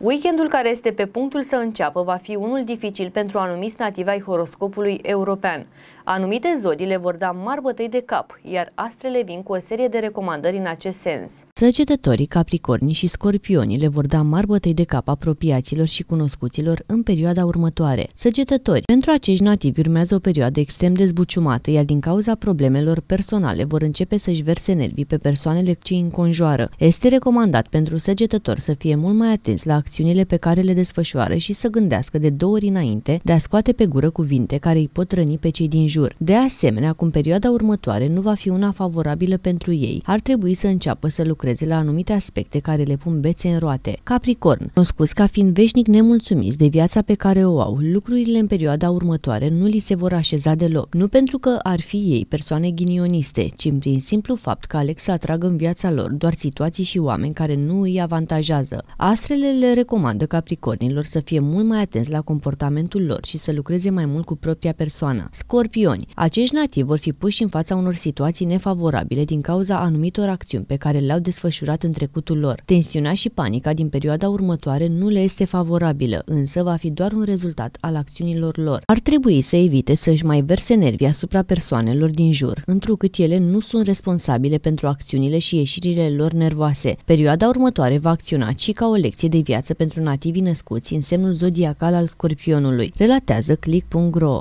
Weekendul care este pe punctul să înceapă va fi unul dificil pentru anumiți nativi ai horoscopului european. Anumite zodii le vor da mari bătăi de cap, iar astrele vin cu o serie de recomandări în acest sens. Săgetătorii, capricornii și scorpionii le vor da mari bătăi de cap apropiaților și cunoscuților în perioada următoare. Săgetători, pentru acești nativi urmează o perioadă extrem de zbuciumată, iar din cauza problemelor personale vor începe să-și verse nervii pe persoanele ce îi înconjoară. Este recomandat pentru săgetător să fie mult mai atenți la acțiunile pe care le desfășoară și să gândească de două ori înainte de a scoate pe gură cuvinte care îi pot răni pe cei din jur. De asemenea, cum perioada următoare nu va fi una favorabilă pentru ei, ar trebui să înceapă să lucreze lucreze la anumite aspecte care le pun bețe în roate. Capricorn, cunoscuți ca fiind veșnic nemulțumiți de viața pe care o au, lucrurile în perioada următoare nu li se vor așeza deloc. Nu pentru că ar fi ei persoane ghinioniste, ci prin simplu fapt că aleg să atragă în viața lor doar situații și oameni care nu îi avantajează. Astrele le recomandă capricornilor să fie mult mai atenți la comportamentul lor și să lucreze mai mult cu propria persoană. Scorpioni. Acești nativi vor fi puși în fața unor situații nefavorabile din cauza anumitor acțiuni pe care le-au desfășurat desfășurat în trecutul lor. Tensiunea și panica din perioada următoare nu le este favorabilă, însă va fi doar un rezultat al acțiunilor lor. Ar trebui să evite să-și mai verse nervii asupra persoanelor din jur, întrucât ele nu sunt responsabile pentru acțiunile și ieșirile lor nervoase. Perioada următoare va acționa și ca o lecție de viață pentru nativii născuți în semnul zodiacal al scorpionului, relatează click.ro.